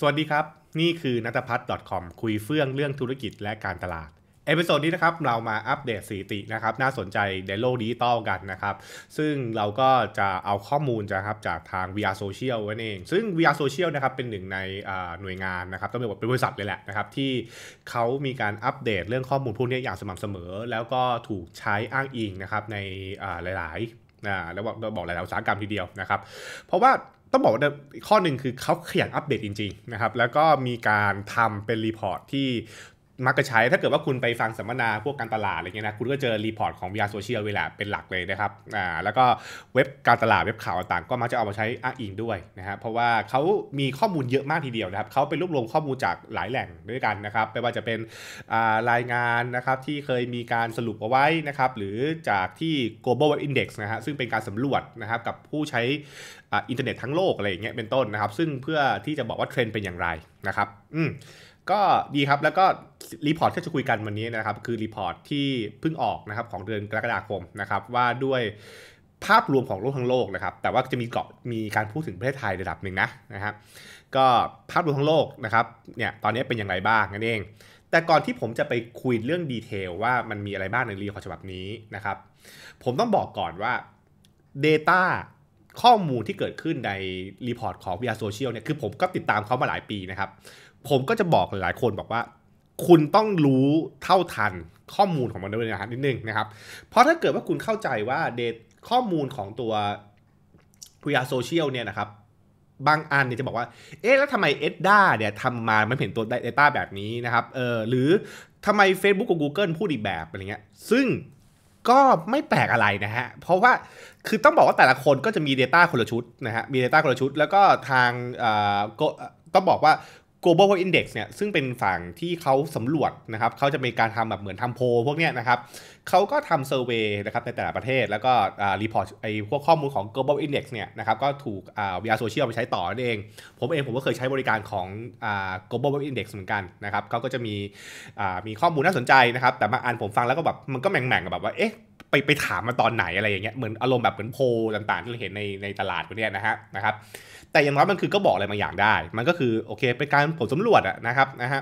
สวัสดีครับนี่คือนัตพัฒน์ .com คุยเฟื่องเรื่องธุรกิจและการตลาด เอพิโซดนี้นะครับเรามาอัปเดตสถิตินะครับน่าสนใจในโลกดิจิตอลกันนะครับซึ่งเราก็จะเอาข้อมูลนะครับจากทาง VR Social นั่นเอง ซึ่ง VR Social นะครับเป็นหนึ่งในหน่วยงานนะครับต้องเอกว่าเป็นบริษัทเลยแหละนะครับที่เขามีการอัปเดตเรื่องข้อมูลพวกนี้อย่างสม่ำเสมอ แล้วก็ถูกใช้อ้างอิงนะครับในหลายๆนะแล้วบอกบอกหลายๆอุตสาหกรรมทีเดียวนะครับเพราะว่าต้องบอกว่าข้อหนึ่งคือเขาขยันอัปเดตจริงๆนะครับแล้วก็มีการทำเป็นรีพอร์ตที่มักจะใช้ถ้าเกิดว่าคุณไปฟังสัมมนาพวกการตลาดอะไรเงี้ยนะคุณก็เจอรีพอร์ตของว r s ย c โ a l ีเวลาเป็นหลักเลยนะครับอ่าแล้วก็เว็บการตลาดเว็บข่าวต่างก็มักจะเอามาใช้อ้างอิงด้วยนะฮะเพราะว่าเขามีข้อมูลเยอะมากทีเดียวนะครับเขาไปรวบรวมข้อมูลจากหลายแหล่งด้วยกันนะครับ ไม่ว่าจะเป็นอ่ารายงานนะครับที่เคยมีการสรุปเอาไว้นะครับหรือจากที่ global web index นะฮะซึ่งเป็นการสำรวจนะครับกับผู้ใช้อ่าอินเทอร์เน็ตทั้งโลกอะไรเงี้ยเป็นต้นนะครับซึ่งเพื่อที่จะบอกว่าเทรนด์เป็นอย่างไรนะครับ อืมก็ดีครับแล้วก็รีพอร์ตที่จะคุยกันวันนี้นะครับคือรีพอร์ตที่เพิ่งออกนะครับของเดือนกรกฎาคมนะครับ ว่าด้วยภาพรวมของโลกทั้งโลกนะครับแต่ว่าจะมีเกาะมีการพูดถึงประเทศไทยระดับหนึ่งนะนะครับ ก็ภาพรวมทั้งโลกนะครับเนี่ยตอนนี้เป็นอย่างไรบ้างนั่นเอง แต่ก่อนที่ผมจะไปคุยเรื่องดีเทลว่ามันมีอะไรบ้างในรีพอร์ตฉบับนี้นะครับ ผมต้องบอกก่อนว่า Data ข้อมูลที่เกิดขึ้นในรีพอร์ตของ VR Social เนี่ยคือ ผมก็ติดตามเขามาหลายปีนะครับผมก็จะบอกหลายคนบอกว่า คุณต้องรู้เท่าทันข้อมูลของมันด้วยนะครับนิดนึงนะครับ เพราะถ้าเกิดว่าคุณเข้าใจว่าเดทข้อมูลของตัวยาโซเชียลเนี่ยนะครับบางอันเนี่ยจะบอกว่า เอ๊ะ แล้วทำไมเอ็ดด้าเนี่ยทำมาไม่เห็นตัว Data แบบนี้นะครับเออหรือทำไม Facebook กับ Google พูดอีกแบบ อะไรเงี้ยซึ่งก็ไม่แปลกอะไรนะฮะเพราะว่าคือต้องบอกว่าแต่ละคนก็จะมี Data คนละชุดนะฮะมี Data คนละชุด แล้วก็ทางเอ่อก็ต้องบอกว่า global Power index เนี่ย ซึ่งเป็นฝั่งที่เขาสำรวจนะครับเขาจะมีการทำแบบเหมือนทำโพพวกเนี้ยนะครับเขาก็ทำเซอร์เวย์นะครับในแต่ละประเทศ แล้วก็รีพอร์ตไอ้พวกข้อมูลของ global index เนี่ยนะครับ ก็ถูกอ่า VR social ไปใช้ต่อนั่นเอง ผมเองผมก็เคยใช้บริการของอ่า global Power index เหมือนกันนะครับเขาก็จะมีอ่ามีข้อมูลน่าสนใจนะครับ แต่บางอันผมฟังแล้วก็แบบมันก็แหม่งๆแบบว่า เอ๊ะไปถามมาตอนไหนอะไรอย่างเงี้ย เหมือนอารมณ์แบบเหมือนโพต่างๆ ที่เราเห็นในในตลาดพวกนี้ยนะฮะ นะครับ แต่อย่างน้อยมันคือก็บอกอะไรบางอย่างได้ มันก็คือโอเคเป็นการผลสำรวจอะนะครับ นะฮะ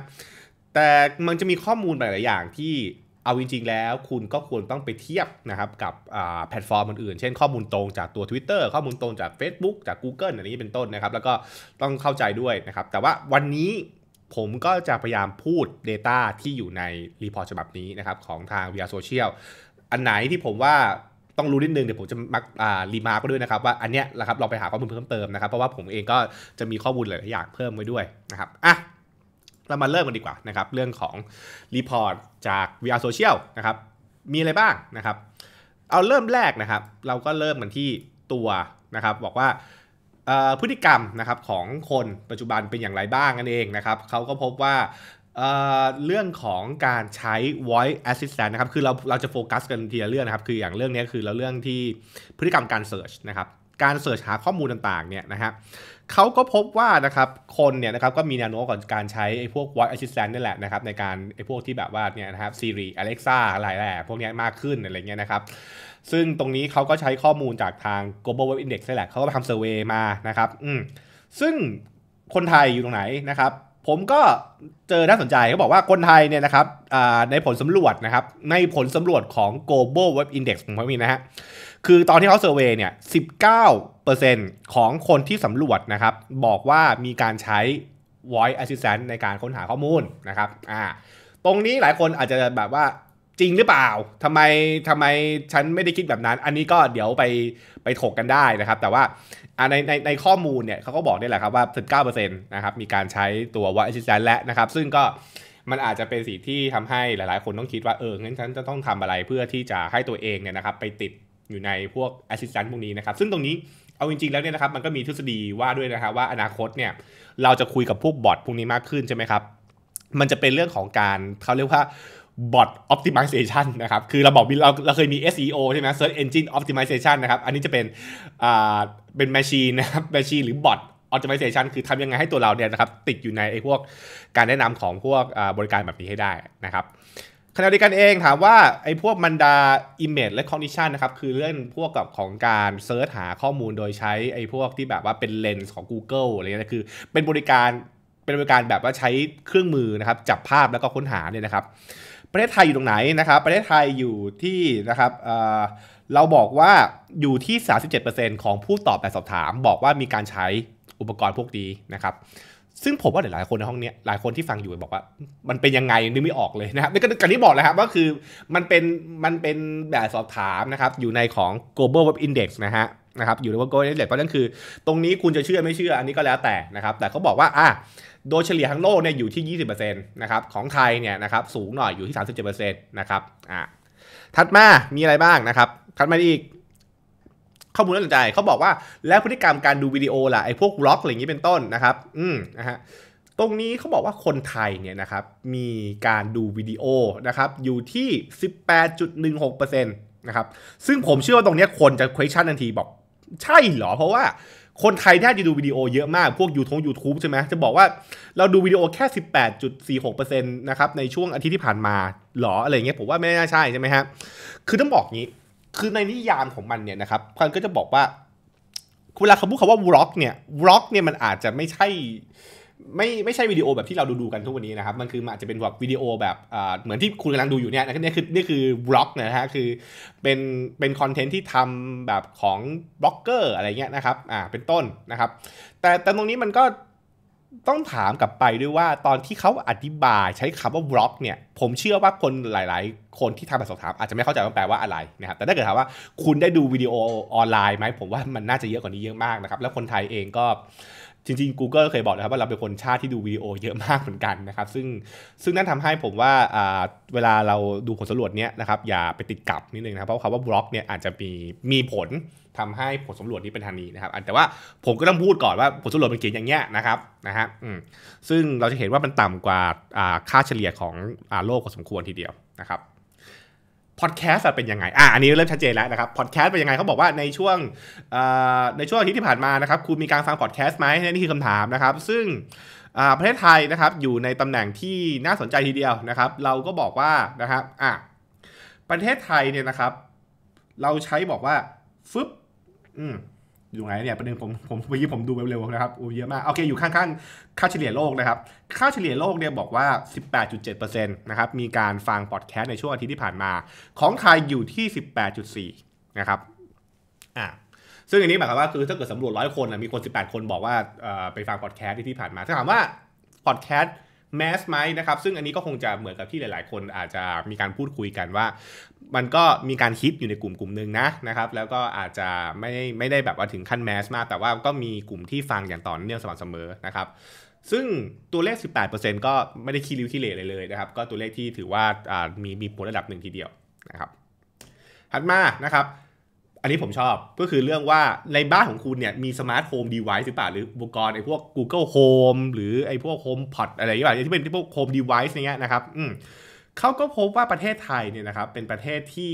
แต่มันจะมีข้อมูลหลายอย่างที่เอาจริงๆแล้ว คุณก็ควรต้องไปเทียบนะครับกับแพลตฟอร์มอื่นๆเช่นข้อมูลตรงจากตัว Twitter ข้อมูลตรงจาก Facebook จาก Google อะันนี้เป็นต้นนะครับ แล้วก็ต้องเข้าใจด้วยนะครับ แต่ว่าวันนี้ผมก็จะพยายามพูด Data ที่อยู่ในรีพอร์ตฉบับนี้นะครับของทาง VR Social อันไหนที่ผมว่าต้องรู้นิดนึงเดี๋ยวผมจะมักรีมาร์กด้วยนะครับว่าอันเนี้ยนะครับเราไปหาข้อมูลเพิ่มเติมนะครับเพราะว่าผมเองก็จะมีข้อมูลหลายอย่างเพิ่มไว้ด้วยนะครับอ่ะเรามาเริ่มกันดีกว่านะครับเรื่องของรีพอร์ตจาก VR Social นะครับมีอะไรบ้างนะครับเอาเริ่มแรกนะครับ เราก็เริ่มกันที่ตัวนะครับบอกว่าพฤติกรรมนะครับของคนปัจจุบันเป็นอย่างไรบ้างนั่นเองนะครับเขาก็พบว่าเรื่องของการใช้ voice assistant นะครับ คือเราเราจะโฟกัสกันทีละเรื่องนะครับ คืออย่างเรื่องนี้คือเราเรื่องที่พฤติกรรมการ search นะครับ การเสิร์ชหาข้อมูลต่างๆ เนี่ยนะฮะเขาก็พบว่านะครับ คนเนี่ยนะครับก็มีแนวโน้มก่อนการใช้ไอ้พวก voice assistant นี่แหละนะครับในการไอ้พวกที่แบบว่าเนี่ยนะครับ Siri Alexa อะไรแหละ พวกนี้มากขึ้นอะไรเงี้ยนะครับ ซึ่งตรงนี้เขาก็ใช้ข้อมูลจากทาง global web index นี่แหละ เขาก็ทำเซอร์เวยมานะครับ อืม ซึ่งคนไทยอยู่ตรงไหนนะครับผมก็เจอน่าสนใจเขาบอกว่าคนไทยเนี่ยนะครับในผลสำรวจนะครับในผลสำรวจของ global web index ของพมีนะฮะ คือตอนที่เขาเซอร์เวยเนี่ย 19%ของคนที่สำรวจนะครับ บอกว่ามีการใช้ voice assistant ในการค้นหาข้อมูลนะครับอ่าตรงนี้หลายคนอาจจะแบบว่าจริงหรือเปล่าทำไมทำไมฉันไม่ได้คิดแบบนั้น อันนี้ก็เดี๋ยวไป ไปถกกันได้นะครับ แต่ว่าใน ใน ในข้อมูลเนี่ยเขาก็บอกได้แหละครับว่า19%นะครับ มีการใช้ตัววัตชิจันและนะครับ ซึ่งก็มันอาจจะเป็นสิ่งที่ทำให้หลายๆ คนต้องคิดว่า เออ งั้นฉันจะต้องทำอะไรเพื่อที่จะให้ตัวเองเนี่ยนะครับ ไปติดอยู่ในพวกแอสซิสแตนต์พวกนี้นะครับ ซึ่งตรงนี้เอาจริง ๆ แล้วเนี่ยนะครับ มันก็มีทฤษฎีว่าด้วยนะครับ ว่าอนาคตเนี่ย เราจะคุยกับพวกบอทพวกนี้มากขึ้นใช่ไหมครับมันจะเป็นเรื่องของการเขาเรียกว่าบอทออ t i m i z a t i o n นะครับ คือเราบอกเราเราเคยมี SEO ใช่ไหม Search Engine Optimization นะครับ อันนี้จะเป็นอ่าเป็น Machine นะครับ Machine หรือบอท Optimization คือทำยังไงให้ตัวเราเนี่ยนะครับ ติดอยู่ในไอ้พวกการแนะนำของพวกบริการแบบนี้ให้ได้นะครับขณะเดียวกันเองถามว่าไอ้พวกมันดา Image และ Cognition นะครับ คือเรื่องพวกกับของการเซิร์ชหาข้อมูลโดยใช้ไอ้พวกที่แบบว่าเป็นเลนส์ของ Google อะไรเงี้ย คือ เป็นบริการเป็นบริการแบบว่าใช้เครื่องมือนะครับจับภาพแล้วก็ค้นหาเนี่ยนะครับประเทศไทยอยู่ตรงไหนนะครับ ประเทศไทยอยู่ที่นะครับเราบอกว่าอยู่ที่ 37%ของผู้ตอบแบบสอบถามบอกว่ามีการใช้อุปกรณ์พวกนี้นะครับ ซึ่งผมว่าหลายคนในห้องนี้หลายคนที่ฟังอยู่บอกว่ามันเป็นยังไงนึกไม่ออกเลยนะครับนี่ก็กันที่บอกแล้วครับว่าคือมันเป็นมันเป็นแบบสอบถามนะครับ อยู่ในของ global web index นะฮะ นะครับ อยู่ใน global web index เพราะนั่นคือ ตรงนี้คุณจะเชื่อไม่เชื่ออันนี้ก็แล้วแต่นะครับ แต่เขาบอกว่าอ่ะโดยเฉลี่ยทั้งโลกเนี่ยอยู่ที่ 20%นะครับของไทยเนี่ยนะครับสูงหน่อยอยู่ที่ 37%นะครับอ่ะถัดมามีอะไรบ้างนะครับ ถัดมาอีก ข้อมูลน่าสนใจเขาบอกว่าแล้วพฤติกรรมการดูวิดีโอล่ะ ไอ้พวกบล็อกอะไรอย่างนี้เป็นต้นนะครับ อืมนะฮะตรงนี้เขาบอกว่าคนไทยเนี่ยนะครับ มีการดูวิดีโอนะครับ อยู่ที่ 18.16%นะครับ ซึ่งผมเชื่อว่าตรงนี้คนจะ question ทันทีบอก ใช่เหรอเพราะว่าคนไทยน่บจะดูวิดีโอเยอะมากพวกยูทงยูทูบใช่ไหมจะบอกว่าเราดูวิดีโอแค่ 18.46%นะครับในช่วงอาทิตย์ที่ผ่านมาหรออะไรเงี้ยผมว่าไม่น่าใช่ใช่ไหมฮะ คือต้องบอกงี้คือในนิยามของมันเนี่ยนะครับคันก็จะบอกว่าเวลาคำพูดคำว่าอล็อกเนี่ยอล็อกเนี่ยมันอาจจะไม่ใช่ไม่ไม่ใช่วิดีโอแบบที่เราดูดูกันทุกวันนี้นะครับมันคืออาจจะเป็นแบบวิดีโอแบบเหมือนที่คุณกำลังดูอยู่เนี่ยนี่คือนี่คือบล็อกนะฮะคือเป็นเป็นคอนเทนต์ที่ทำแบบของบล็อกเกอร์อะไรเงี้ยนะครับอ่าเป็นต้นนะครับ แต่แต่ตรงนี้มันก็ต้องถามกลับไปด้วยว่าตอนที่เขาอธิบายใช้คำว่าบล็อกเนี่ยผมเชื่อว่าคนหลาย ๆ คนที่ทำแบบสอบถามอาจจะไม่เข้าใจว่าแปลว่าอะไรนะครับแต่ถ้าเกิดถามว่าคุณได้ดูวิดีโอออนไลน์ไหมผมว่ามันน่าจะเยอะกว่านี้เยอะมากนะครับ แล้วคนไทยเองก็จริงๆ Google เคยบอกนะครับว่าเราเป็นคนชาติที่ดูวิดีโอเยอะมากเหมือนกันนะครับซึ่งซึ่งนั่นทำให้ผมว่าเวลาเราดูผลสำรวจเนี้ยนะครับอย่าไปติดกับนิดนึงนะครับเพราะคำว่าบล็อกเนี่ยอาจจะมีมีผลทำให้ผลสำรวจนี้เป็นทางนี้นะครับแต่ว่าผมก็ต้องพูดก่อนว่าผลสำรวจมันเกณฑ์อย่างเงี้ยนะครับนะฮะซึ่งเราจะเห็นว่ามันต่ำกว่าค่าเฉลี่ยของอโลกพอสมควรทีเดียวนะครับพอดแคสต์เป็นยังไง อ่ะ อันนี้เริ่มชัดเจนแล้วนะครับ พอดแคสต์เป็นยังไง เขาบอกว่าในช่วงในช่วงอาทิตย์ที่ผ่านมานะครับ คุณมีการฟังพอดแคสต์ไหม นี่คือคำถามนะครับ ซึ่งประเทศไทยนะครับ อยู่ในตำแหน่งที่น่าสนใจทีเดียวนะครับ เราก็บอกว่านะครับ อ่ะ ประเทศไทยเนี่ยนะครับ เราใช้บอกว่า ฟึบอืมอยู่ไหนเนี่ย ประเด็นผมผมเมื่อกี้ผมดูเร็วๆนะครับโอ้เยอะมากโอเค อยู่ข้างๆ ค่าเฉลี่ยโลกนะครับ ค่าเฉลี่ยโลกเนี่ยบอกว่า 18.7%นะครับมีการฟังพอดแคสต์ในช่วงอาทิตย์ที่ผ่านมา ของไทยอยู่ที่ 18.4 นะครับอ่าซึ่งอันนี้หมายความว่าคือถ้าเกิดสำรวจร้อยคนมีคน 18 คนบอกว่าไปฟังพอดแคสต์ที่ผ่านมาถ้าถามว่าพอดแคสต์แมสไหมนะครับซึ่งอันนี้ก็คงจะเหมือนกับที่หลายๆ คนอาจจะมีการพูดคุยกันว่ามันก็มีการคิดอยู่ในกลุ่มกลุ่มหนึ่งนะนะครับ แล้วก็อาจจะไม่ไม่ได้แบบว่าถึงขั้นแมสมากแต่ว่าก็มีกลุ่มที่ฟังอย่างต่อเนื่องสม่ำเสมอนะครับ ซึ่งตัวเลข 18%ก็ไม่ได้คีริวคีเลเลยเลยนะครับ ก็ตัวเลขที่ถือว่ามีมีผลระดับหนึ่งทีเดียวนะครับ ถัดมานะครับอันนี้ผมชอบ ก็คือเรื่องว่า ในบ้านของคุณเนี่ยมีสมาร์ทโฮมดีไวซ์หรือเปล่า หรืออุปกรณ์ ไอ้พวก Google Home หรือ ไอ้พวก HomePod อะไรอย่างเงี้ยที่เป็นพวกโฮมดีไวส์เงี้ยนะครับอืมเขาก็พบว่าประเทศไทยเนี่ยนะครับเป็นประเทศที่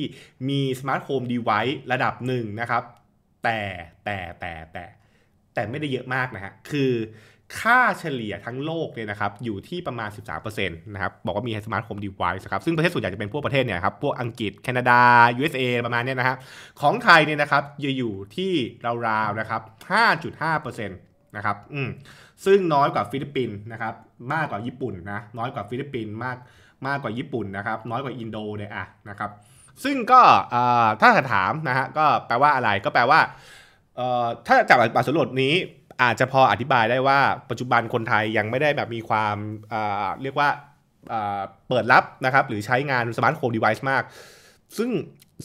มีสมาร์ทโฮมดีไวซ์ระดับหนึ่งนะครับ แต่แต่แต่แต่แต่ไม่ได้เยอะมากนะฮะคือค่าเฉลี่ยทั้งโลกเนี่ยนะครับอยู่ที่ประมาณ 13%นะครับบอกว่ามีสมาร์ทโฮมดีไวส์ครับซึ่งประเทศส่วนใหญ่จะเป็นพวกประเทศเนี่ยครับพวกอังกฤษ แคนาดา USA ประมาณเนี้ยนะครับของไทยเนี่ยนะครับจะอยู่ที่ราวๆนะครับ 5.5%นะครับอืมซึ่งน้อยกว่าฟิลิปปินส์นะครับมากกว่าญี่ปุ่นนะน้อยกว่าฟิลิปปินส์มากมากกว่าญี่ปุ่นนะครับ น้อยกว่าอินโดเนียนะครับซึ่งก็ถ้าถามนะฮะก็แปลว่าอะไรก็แปลว่า ถ้าจากบทสำรวจนี้อาจจะพออธิบายได้ว่าปัจจุบันคนไทยยังไม่ได้แบบมีความเรียกว่าเปิดรับนะครับหรือใช้งานสมาร์ทโฟนดีไวซ์มากซึ่ง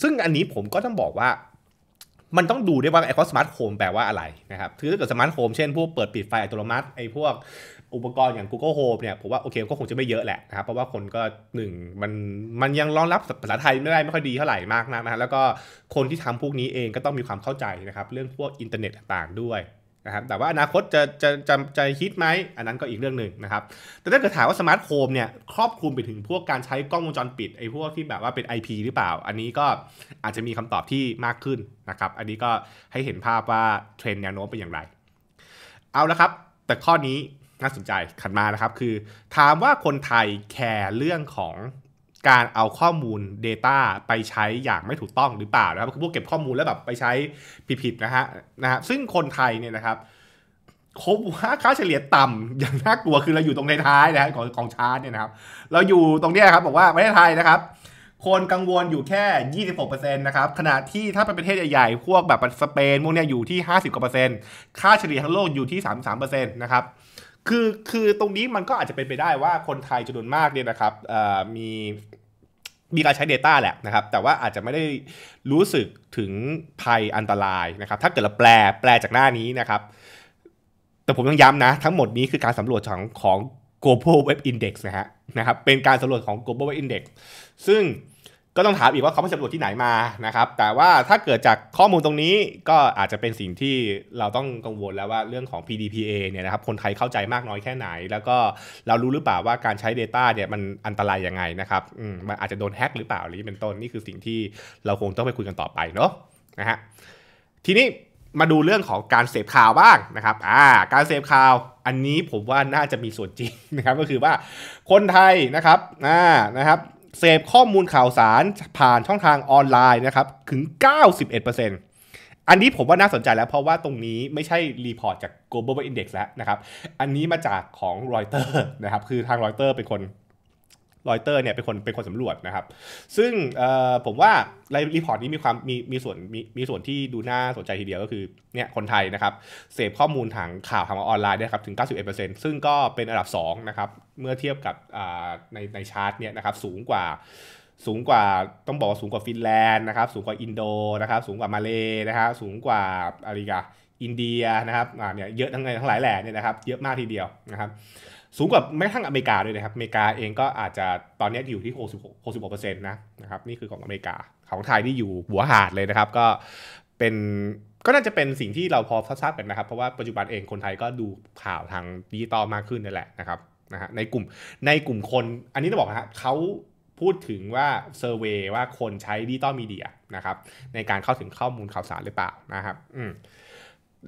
ซึ่งอันนี้ผมก็ต้องบอกว่า มันต้องดูด้วยว่าไอ้คอสมาร์ทโฮมแปลว่าอะไรนะครับถือถ้าเกิดสมาร์ทโฮมเช่น พวกเปิดปิดไฟอัตโนมัติไอ้พวกอุปกรณ์อย่าง Google Home เนี่ยผมว่าโอเคก็คงจะไม่เยอะแหละนะครับเพราะว่าคนก็หนึ่ง มันมันยังรองรับภาษาไทยไม่ได้ไม่ค่อยดีเท่าไหร่มากนะฮะแล้วก็คนที่ทำพวกนี้เองก็ต้องมีความเข้าใจนะครับเรื่องพวกอินเทอร์เน็ตต่างๆด้วยนะครับ แต่ว่าอนาคตจะจะจะจะฮิตไหม อันนั้นก็อีกเรื่องหนึ่งนะครับ แต่ถ้าเกิดถามว่าสมาร์ทโฮมเนี่ยครอบคลุมไปถึงพวกการใช้กล้องวงจรปิดไอ้พวกที่แบบว่าเป็น IP หรือเปล่า อันนี้ก็อาจจะมีคำตอบที่มากขึ้นนะครับ อันนี้ก็ให้เห็นภาพว่าเทรนแนวโน้มเป็นอย่างไร เอาละครับ แต่ข้อนี้น่าสนใจขันมานะครับ คือ ถามว่าคนไทยแคร์เรื่องของการเอาข้อมูล Data ไปใช้อย่างไม่ถูกต้องหรือเปล่านะครับ คือพวกเก็บข้อมูลแล้วแบบไปใช้ผิดๆนะฮะนะฮะซึ่งคนไทยเนี่ยนะครับคบว่าค่าเฉลี่ยต่ำ อย่างน่ากลัว คือเราอยู่ตรงในท้ายนะของของชาร์ตเนี่ยนะครับ เราอยู่ตรงนี้ครับบอกว่าประเทศไทยนะครับคนกังวลอยู่แค่ 26%นะครับขณะที่ถ้าเป็นประเทศใหญ่ๆพวกแบบสเปนพวกเนี้ยอยู่ที่ 50กว่าเปอร์เซ็นต์ค่าเฉลี่ยทั้งโลกอยู่ที่ 33%นะครับคือคือตรงนี้มันก็อาจจะเป็นไปได้ว่าคนไทยจำนวนมากเนี่ยนะครับมีมีการใช้ Data แหละนะครับ แต่ว่าอาจจะไม่ได้รู้สึกถึงภัยอันตรายนะครับ ถ้าเกิดเราแปลแปลจากหน้านี้นะครับ แต่ผมต้องย้ำนะ ทั้งหมดนี้คือการสำรวจของของ global web index นะฮะนะครับ เป็นการสำรวจของ global web index ซึ่งก็ต้องถามอีกว่าเขาไปสำรวจที่ไหนมานะครับแต่ว่าถ้าเกิดจากข้อมูลตรงนี้ก็อาจจะเป็นสิ่งที่เราต้องกังวลแล้วว่าเรื่องของ PDPA เนี่ยนะครับคนไทยเข้าใจมากน้อยแค่ไหน แล้วก็เรารู้หรือเปล่าว่าการใช้ Data เนี่ยมันอันตรายยังไงนะครับมันอาจจะโดนแฮกหรือเปล่าหรือเป็นต้น นี่คือสิ่งที่เราคงต้องไปคุยกันต่อไปเนาะนะฮะทีนี้มาดูเรื่องของการเสพข่าวบ้างนะครับอ่าการเสพข่าวอันนี้ผมว่าน่าจะมีส่วนจริงนะครับก็คือว่า คนไทยนะครับอ่านะครับเสพข้อมูลข่าวสารผ่านช่องทางออนไลน์นะครับถึง91%อันนี้ผมว่าน่าสนใจแล้วเพราะว่าตรงนี้ไม่ใช่รีพอร์ตจาก global index แล้วนะครับ อันนี้มาจากของรอยเตอร์นะครับคือทางรอยเตอร์เป็นคนรอยเตอร์เนี่ยเป็นคนเป็นคนสำรวจนะครับซึ่งผมว่ารีพอร์ตนี้มีความมีมีส่วนมีมีส่วนที่ดูน่าสนใจทีเดียวก็คือเนี่ยคนไทยนะครับเสพข้อมูลทางข่าวทางออนไลน์ได้ครับถึง 91%ซึ่งก็เป็นอันดับ2นะครับเมื่อเทียบกับในในชาร์ตเนี่ยนะครับสูงกว่าสูงกว่าต้องบอกว่าสูงกว่าฟินแลนด์นะครับสูงกว่าอินโดนะครับสูงกว่ามาเลนะครับสูงกว่าอะไรกันอินเดียนะครับอ่าเนี่ยเยอะทั้งไงทั้งหลายแหล่เนี่ยนะครับเยอะมากทีเดียวนะครับสูงกว่าแม้ทั้งอเมริกาด้วยนะครับอเมริกาเองก็อาจจะตอนนี้อยู่ที่66 66%นะนะครับนี่คือของอเมริกาของไทยที่อยู่หัวหาดเลยนะครับ ก็เป็นก็น่าจะเป็นสิ่งที่เราพอทราบกันนะครับ เพราะว่าปัจจุบันเองคนไทยก็ดูข่าวทางดิจิตอลมากขึ้นนั่นแหละนะครับนะฮะในกลุ่มในกลุ่มคนอันนี้ต้องบอกนะฮะเขาพูดถึงว่าเซอร์เวยว่าคนใช้ดิจิตอลมีเดียนะครับในการเข้าถึงข้อมูลข่าวสารหรือเปล่านะครับอืม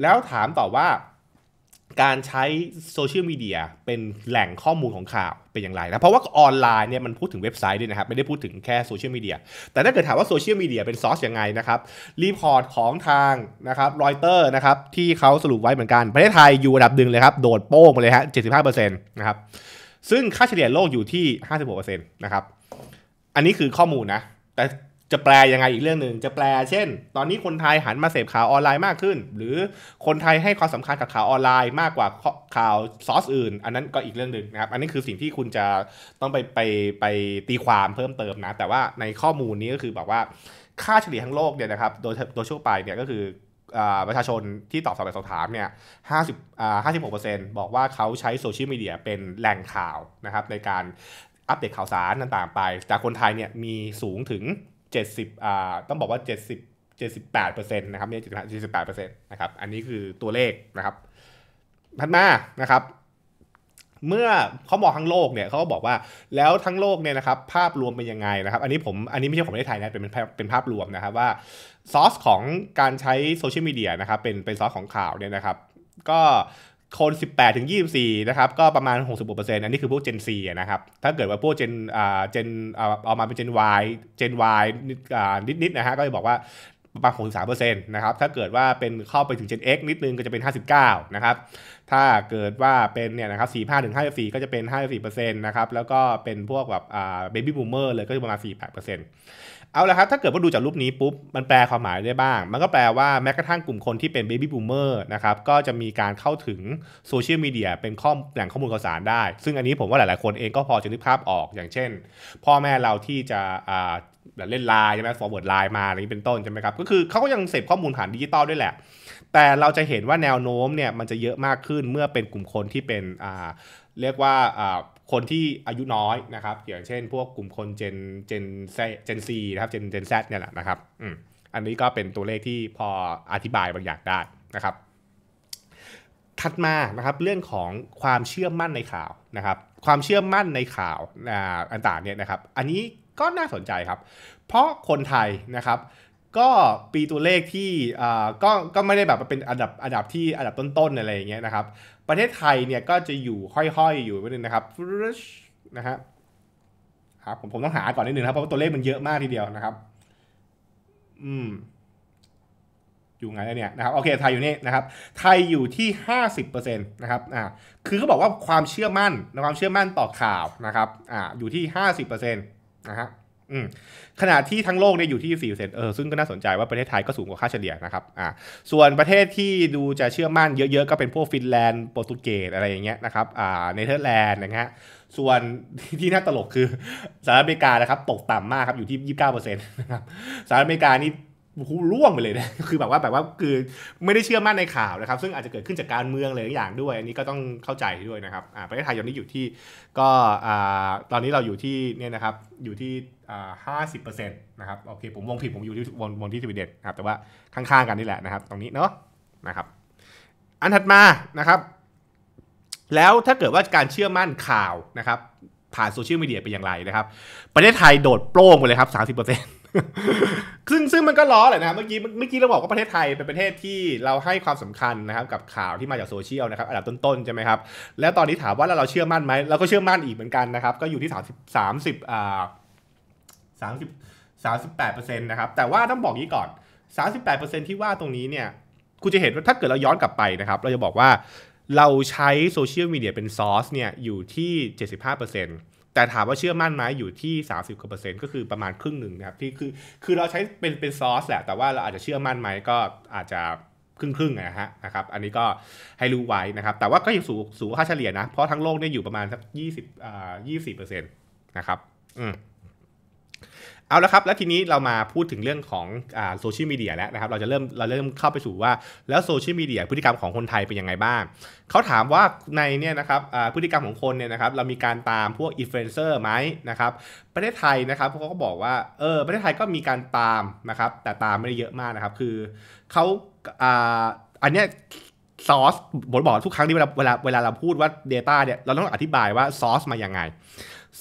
แล้วถามต่อว่าการใช้โซเชียลมีเดียเป็นแหล่งข้อมูลของข่าวเป็นอย่างไรนะเพราะว่าออนไลน์เนี่ยมันพูดถึงเว็บไซต์ด้วยนะครับ ไม่ได้พูดถึงแค่โซเชียลมีเดียแต่ถ้าเกิดถามว่าโซเชียลมีเดียเป็นซอสยังไงนะครับ รีพอร์ตของทางนะครับรอยเตอร์นะครับที่เขาสรุปไว้เหมือนกัน ประเทศไทยอยู่อันดับหนึ่งเลยครับ โดดโป้งไปเลยฮะ75%นะครับ ซึ่งค่าเฉลี่ยโลกอยู่ที่56%นะครับอันนี้คือข้อมูลนะแต่จะแปลยังไงอีกเรื่องหนึ่งจะแปลเช่น ตอนนี้คนไทยหันมาเสพข่าวออนไลน์มากขึ้น หรือคนไทยให้ความสำคัญกับข่าวออนไลน์มากกว่าข่าวซอสอื่น อันนั้นก็อีกเรื่องหนึ่งนะครับอันนี้คือสิ่งที่คุณจะต้องไปไปไปตีความเพิ่มเติมนะแต่ว่าในข้อมูลนี้ก็คือบอกว่าค่าเฉลี่ยทั้งโลกเนี่ยนะครับโดยโดยทั่วไปเนี่ยก็คือประชาชนที่ตอบสอบแบบสอบถามเนี่ย 50 56%บอกว่าเขาใช้โซเชียลมีเดียเป็นแหล่งข่าวนะครับในการอัปเดตข่าวสารต่างๆไป จากคนไทยเนี่ยมีสูงถึง70อ่าต้องบอกว่า70 78%นะครับไม่ใช่78%นะครับ อันนี้คือตัวเลขนะครับถัดมา นะครับ เมื่อเขาบอกทั้งโลกเนี่ยเขาก็บอกว่าแล้วทั้งโลกเนี่ยนะครับ ภาพรวมเป็นยังไงนะครับ อันนี้ผม อันนี้ไม่ใช่ผมได้ถ่ายนะ เป็นเป็นภาพรวมนะครับว่า ซอสของการใช้โซเชียลมีเดียนะครับเป็นเป็นซอสของข่าวเนี่ยนะครับ ก็คน 18 ถึง 24 นะครับ ก็ประมาณ66%อันนี้คือพวก Gen C นะครับ ถ้าเกิดว่าพวก Gen อ่า Gen เอามาเป็น Gen Y Gen Y อ่านิด ๆ นะฮะ ก็จะบอกว่าประมาณ 63%นะครับ ถ้าเกิดว่าเป็นเข้าไปถึง Gen X นิดนึงก็จะเป็น 59 นะครับ ถ้าเกิดว่าเป็นเนี่ยนะครับ 45ถึง54 ก็จะเป็น 54%นะครับ แล้วก็เป็นพวกแบบอ่า baby boomer เลยก็จะประมาณ 48%เอาละครับ ถ้าเกิดว่าดูจากรูปนี้ปุ๊บ มันแปลความหมายได้บ้าง มันก็แปลว่าแม้กระทั่งกลุ่มคนที่เป็น baby boomer นะครับ ก็จะมีการเข้าถึงโซเชียลมีเดียเป็นข้อแหล่งข้อมูลข่าวสารได้ ซึ่งอันนี้ผมว่าหลาย ๆ คนเองก็พอจะนึกภาพออก อย่างเช่น พ่อแม่เราที่จะแบบเล่นไลน์ใช่ไหมฟอร์เวิร์ดไลน์มาอะไรนี้เป็นต้นใช่ไหมครับก็คือเขาก็ยังเสพข้อมูลผ่านดิจิตอลด้วยแหละ แต่เราจะเห็นว่าแนวโน้มเนี่ยมันจะเยอะมากขึ้นเมื่อเป็นกลุ่มคนที่เป็นอ่าเรียกว่าอ่าคนที่อายุน้อยนะครับ อย่างเช่นพวกกลุ่มคนเจนเจนเจนซีนะครับเจนเจนแซดเนี่ยแหละนะครับอืมอันนี้ก็เป็นตัวเลขที่พออธิบายบางอย่างได้นะครับ ถัดมานะครับเรื่องของความเชื่อมั่นในข่าวนะครับ ความเชื่อมั่นในข่าวอ่าต่างเนี่ยนะครับ อันนี้ก็น่าสนใจครับ เพราะคนไทยนะครับ ก็ปีตัวเลขที่ก็ก็ไม่ได้แบบเป็นอันดับอันดับที่อันดับต้นๆอะไรอย่างเงี้ยนะครับ ประเทศไทยเนี่ยก็จะอยู่ค่อยๆอยู่ไปนึงนะครับ นะฮะครับผมผมต้องหาก่อนนิดนึงครับเพราะว่าตัวเลขมันเยอะมากทีเดียวนะครับ อืมอยู่ไงเนี่ยนะครับโอเคไทยอยู่นี่นะครับไทยอยู่ที่ห้าสิบเปอร์เซ็นต์นะครับอ่าคือเขาบอกว่าความเชื่อมั่นความเชื่อมั่นต่อข่าวนะครับอ่าอยู่ที่ห้าสิบเปอร์เซ็นต์นะฮะขณะที่ทั้งโลกเนี่ยอยู่ที่4%เออซึ่งก็น่าสนใจว่าประเทศไทยก็สูงกว่าค่าเฉลี่ยนะครับอ่าส่วนประเทศที่ดูจะเชื่อมั่นเยอะๆ ก็เป็นพวกฟินแลนด์ โปรตุเกสอะไรอย่างเงี้ยนะครับอ่าเนเธอร์แลนด์นะฮะ ส่วนที่น่าตลกคือสหรัฐอเมริกานะครับตกต่ำมากครับอยู่ที่ 29%นะครับสหรัฐอเมริกานี่คูล่วงไปเลยนะ คือแบบว่าแบบว่าคือไม่ได้เชื่อมั่นในข่าวนะครับ ซึ่งอาจจะเกิดขึ้นจากการเมืองเลยอย่างด้วย อันนี้ก็ต้องเข้าใจด้วยนะครับ ประเทศไทยตอนนี้อยู่ที่ก็ตอนนี้เราอยู่ที่เนี่ยนะครับ อยู่ที่ห้าสิบเปอร์เซ็นต์นะครับ โอเคผมวงผิดผมอยู่ที่วงวงที่สิบเอ็ดครับแต่ว่าข้างๆกันนี่แหละนะครับ ตรงนี้เนาะนะครับ อันถัดมานะครับ แล้วถ้าเกิดว่าการเชื่อมั่นข่าวนะครับผ่านโซเชียลมีเดียเป็นอย่างไรนะครับ ประเทศไทยโดดโปร่งไปเลยครับสามสิบเปอร์เซ็นต์ซึ่งซึ่งมันก็ล้อแหละนะเมื่อกี้เมื่อกี้เราบอกว่าประเทศไทยเป็นประเทศที่เราให้ความสำคัญนะครับ กับข่าวที่มาจากโซเชียลนะครับอันดับต้นๆใช่ไหมครับ แล้วตอนนี้ถามว่าเราเชื่อมั่นไหม เราก็เชื่อมั่นอีกเหมือนกันนะครับ ก็อยู่ที่สามสิบสามสิบอ่าสามสิบสามสิบแปดเปอร์เซ็นต์นะครับแต่ว่าต้องบอกนี้ก่อนสามสิบแปดเปอร์เซ็นต์ที่ว่าตรงนี้เนี่ยคุณจะเห็นว่าถ้าเกิดเราย้อนกลับไปนะครับ เราจะบอกว่าเราใช้โซเชียลมีเดียเป็นซอสเนี่ยอยู่ที่เจ็ดสิบห้าเปอร์เซ็นต์แต่ถามว่าเชื่อมั่นไหมอยู่ที่ 30กว่าเปอร์เซ็นต์ก็คือประมาณครึ่งหนึ่งนะครับที่คือ คือเราใช้เป็น เป็นซอสแหละ แต่ว่าเราอาจจะเชื่อมั่นไหมก็อาจจะครึ่งครึ่งนะฮะ นะครับ อันนี้ก็ให้รู้ไว้นะครับ แต่ว่าก็ยังสูงสูงค่าเฉลี่ยนะ เพราะทั้งโลกเนี่ยอยู่ประมาณสักยี่สิบอ่ายี่สิบเปอร์เซ็นต์นะครับ อืมเอาละครับ แล้วทีนี้เรามาพูดถึงเรื่องของโซเชียลมีเดียแล้วนะครับ เราจะเริ่มเราเริ่มเข้าไปสู่ว่าแล้วโซเชียลมีเดียพฤติกรรมของคนไทยเป็นยังไงบ้าง เขาถามว่าในเนี่ยนะครับพฤติกรรมของคนเนี่ยนะครับเรามีการตามพวกอินฟลูเอนเซอร์ไหมนะครับ ประเทศไทยนะครับเขาก็บอกว่าเออประเทศไทยก็มีการตามนะครับแต่ตามไม่ได้เยอะมากนะครับคือเขาอันเนี้ยซอสผมบอกทุกครั้งที่เวลาเวลาเวลาเราพูดว่า Data เนี่ยเราต้องอธิบายว่าซอสมายังไง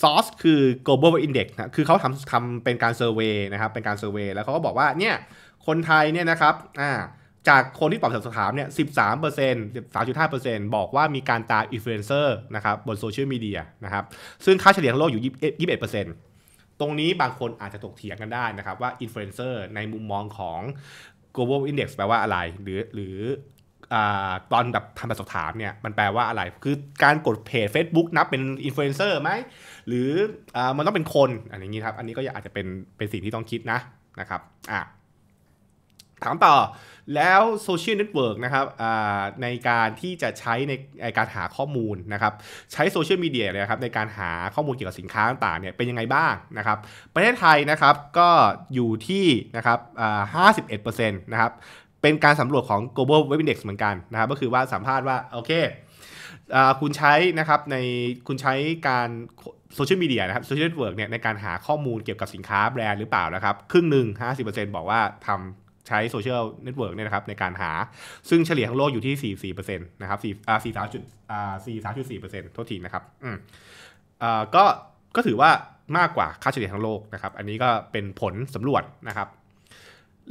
ซอสคือ global index นะคือเขาทำทำเป็นการเซอร์เวยนะครับ เป็นการเซอร์เวยแล้วเขาก็บอกว่าเนี่ย คนไทยเนี่ยนะครับอ่าจากคนที่ตอบสอบถามเนี่ย 13เปอร์เซ็นต์3 5เปอร์เซ็นต์บอกว่ามีการตามอินฟลูเอนเซอร์นะครับบนโซเชียลมีเดียนะครับซึ่งค่าเฉลี่ยของโลกอยู่ 21เปอร์เซ็นต์ตรงนี้บางคนอาจจะถกเถียงกันได้นะครับว่าอินฟลูเอนเซอร์ในมุมมองของ global index แปลว่าอะไร หรือหรือตอนแบบทำแบบสอบถามเนี่ย มันแปลว่าอะไร คือการกดเพจ Facebook นับเป็นอินฟลูเอนเซอร์ไหมหรืออมันต้องเป็นคนอันนี้ครับอันนี้ก็อาจจะเป็นเป็นสิ่งที่ต้องคิดนะนะครับอ่ะถามต่อแล้วโซเชียลเน็ตเวิร์กนะครับในการที่จะใช้ในการหาข้อมูลนะครับใช้โซเชียลมีเดียนะครับในการหาข้อมูลเกี่ยวกับสินค้าต่างๆเนี่ยเป็นยังไงบ้างนะครับประเทศไทยนะครับก็อยู่ที่นะครับ51%นะครับเป็นการสำรวจของ global web index เหมือนกันนะครับก็คือว่าสัมภาษณ์ว่าโอเคคุณใช้นะครับในคุณใช้การโซเชียลมีเดียนะครับโซเชียลเวิร์กเนี่ยในการหาข้อมูลเกี่ยวกับสินค้าแบรนด์หรือเปล่านะครับ ครึ่งหนึ่ง50%บอกว่าทำใช้โซเชียลเน็ตเวิร์กเนี่ยนะครับในการหาซึ่งเฉลี่ยทั้งโลกอยู่ที่ 44%นะครับ4อ่า43จุดอ่า43.4%เทาทีนะครับอืมอ่าก็ก็ถือว่ามากกว่าค่าเฉลี่ยทั้งโลกนะครับอันนี้ก็เป็นผลสำรวจนะครับ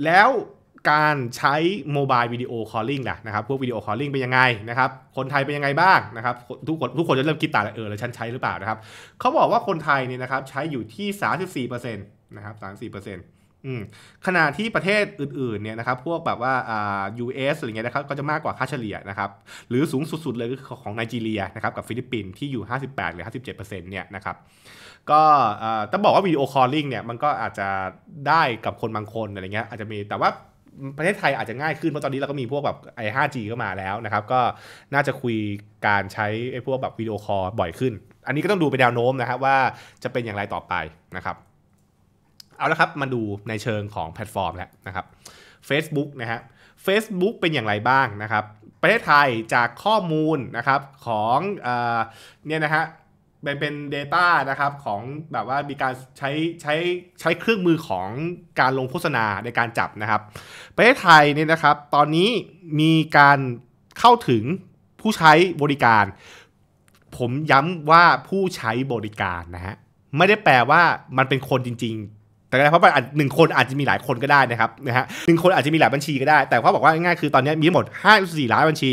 แล้วการใช้โมบายวิดีโอคอลลิ่งละนะครับพวกวิดีโอคอลลิ่งเป็นยังไงนะครับคนไทยเป็นยังไงบ้างนะครับทุกคนทุกคนจะเริ่มคิดต่างเออ แล้วฉันใช้หรือเปล่านะครับเขาบอกว่าคนไทยเนี่ยนะครับใช้อยู่ที่ 34%นะครับ34%ขณะที่ประเทศอื่นๆเนี่ยนะครับพวกแบบว่าอ่า US อะไรเงี้ยนะครับก็จะมากกว่าค่าเฉลี่ยนะครับหรือสูงสุดๆเลยก็คือของไนจีเรียนะครับกับฟิลิปปินส์ที่อยู่ 58 หรือ 57%เนี่ยนะครับก็ต้องบอกว่าวิดีโอคอลลิ่งเนี่ยมันก็อาจจะได้กับคนบางคนอะไรเงี้ยอาจจะมีแต่ว่าประเทศไทยอาจจะง่ายขึ้น เพราะตอนนี้เราก็มีพวกแบบไอ้ 5G ก็มาแล้วนะครับ ก็น่าจะคุยการใช้ไอ้พวกแบบวิดีโอคอลบ่อยขึ้น อันนี้ก็ต้องดูไปแนวโน้มนะครับว่าจะเป็นอย่างไรต่อไปนะครับเอาละครับมาดูในเชิงของแพลตฟอร์มแล้วนะครับ Facebook นะฮะ Facebook เป็นอย่างไรบ้างนะครับ ประเทศไทยจากข้อมูลนะครับของเนี่ยนะฮะเป็นเป็น Data นะครับของแบบว่ามีการใช้ใช้ใช้เครื่องมือของการลงโฆษณาในการจับนะครับประเทศไทยเนี่ยนะครับ ตอนนี้มีการเข้าถึงผู้ใช้บริการ ผมย้ำว่าผู้ใช้บริการนะฮะไม่ได้แปลว่ามันเป็นคนจริงๆแต่เพราะว่าหนึ่งคนอาจจะมีหลายคนก็ได้นะครับนะฮะหนึ่งคนอาจจะมีหลายบัญชีก็ได้ แต่เขาบอกว่าง่ายๆคือตอนนี้มีหมด 54 ล้านบัญชี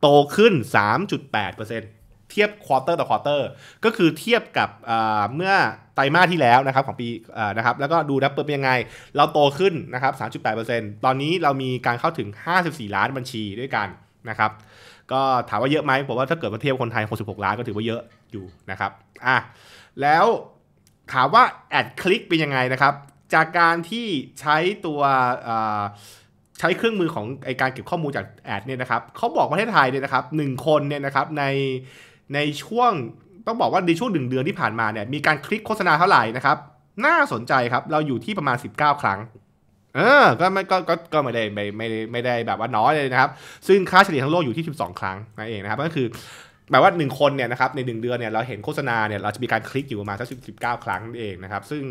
โตขึ้น 3.8%เปอร์เซ็นตเทียบควอเตอร์ต่อควอเตอร์ก็คือเทียบกับเมื่อไตรมาสที่แล้วนะครับของปีนะครับแล้วก็ดูดับเบิลเป็นยังไง เราโตขึ้นนะครับ3.8%ตอนนี้เรามีการเข้าถึง 54 ล้านบัญชีด้วยกันนะครับก็ถามว่าเยอะไหมผมว่าถ้าเกิดมาเทียบคนไทย66ล้านก็ถือว่าเยอะอยู่นะครับอ่ะแล้วถามว่าแอดคลิกเป็นยังไงนะครับจากการที่ใช้ตัวใช้เครื่องมือของไอการเก็บข้อมูลจากแอดเนี่ยนะครับเขาบอกประเทศไทยเนี่ยนะครับหนึ่งคนเนี่ยนะครับในในช่วงต้องบอกว่าในช่วงหนึ่งเดือนที่ผ่านมาเนี่ยมีการคลิกโฆษณาเท่าไหร่นะครับ น่าสนใจครับ เราอยู่ที่ประมาณ 19 ครั้งเออ ก็ไม่ก็ก็ก็ไม่ได้ไม่ไม่ไม่ได้แบบว่าน้อยเลยนะครับ ซึ่งค่าเฉลี่ยทั้งโลกอยู่ที่ 12 ครั้งนั่นเองนะครับ ก็คือแปลว่า1คนเนี่ยนะครับใน1เดือนเนี่ยเราเห็นโฆษณาเนี่ยเราจะมีการคลิกอยู่ประมาณสักสิบเก้าครั้งนั่นเองนะครับ ซึ่ง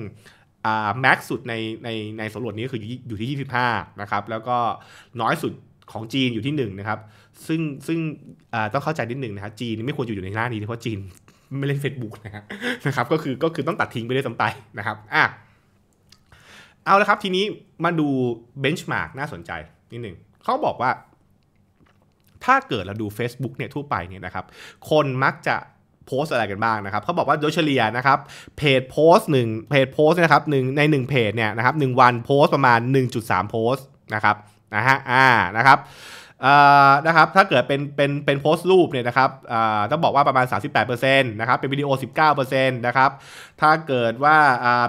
อ่าแม็กสุดในในในสำรวจนี้คืออยู่ที่25นะครับ แล้วก็น้อยสุดของจีนอยู่ที่1นะครับซึ่งซึ่งต้องเข้าใจนิดหนึ่งนะฮะจีนไม่ควรอยู่อยู่ในหน้านี้ เพราะจีนไม่เล่น Facebook นะับนะครับก็คือก็คือต้องตัดทิ้งไปเลยสำไยนะครับอ่ะเอาละครับทีนี้มาดูเบนช์มาร์กน่าสนใจนิดหนึ่งเขาบอกว่าถ้าเกิดเราดู Facebook เนี่ยทั่วไปเนี่ยนะครับคนมักจะโพสอะไรกันบ้างนะครับเขาบอกว่าโดยเฉลี่ยนะครับเพจโพสหนึ่งเพจโพสนะครับหนึ่งใน1เพจเนี่ยนะครับหวันโพสประมาณ 1.3 โพสนะครับนะฮะอ่านะครับนะครับถ้าเกิดเป็นเป็นเป็นโพสต์รูปเนี่ยนะครับต้องบอกว่าประมาณ 38%นะครับเป็นวิดีโอ 19%นะครับถ้าเกิดว่า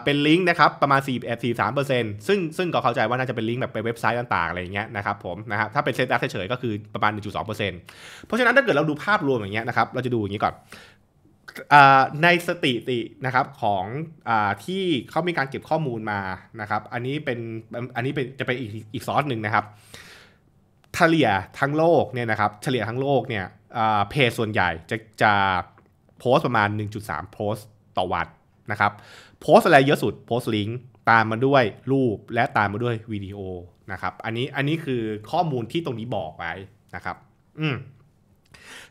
เป็นลิงก์นะครับประมาณ 4 43%ซึ่งซึ่งก็เข้าใจว่าน่าจะเป็นลิงก์แบบไปเว็บไซต์ต่างๆอะไรเงี้ยนะครับผมนะครับถ้าเป็นเซตอัพเฉยๆ ก็คือประมาณ 1.2%เพราะฉะนั้นถ้าเกิดเราดูภาพรวมอย่างเงี้ยนะครับเราจะดูอย่างนี้ก่อนในสติตินะครับของอที่เขามีการเก็บข้อมูลมานะครับอันนี้เป็นอันนี้เป็นจะเป็นอีกอีกซอสหนึ่งนะครับฉลี่ยทั้งโลกเนี่ยนะครับเฉลี่ยทั้งโลกเนี่ยเพจส่วนใหญ่ จะจะโพสประมาณ 1.3 โพสต่อวันนะครับโพสอะไรเยอะสุดโพสลิงก์ตามมาด้วยรูปและตามมาด้วยวิดีโอนะครับอันนี้อันนี้คือข้อมูลที่ตรงนี้บอกไว้นะครับอืม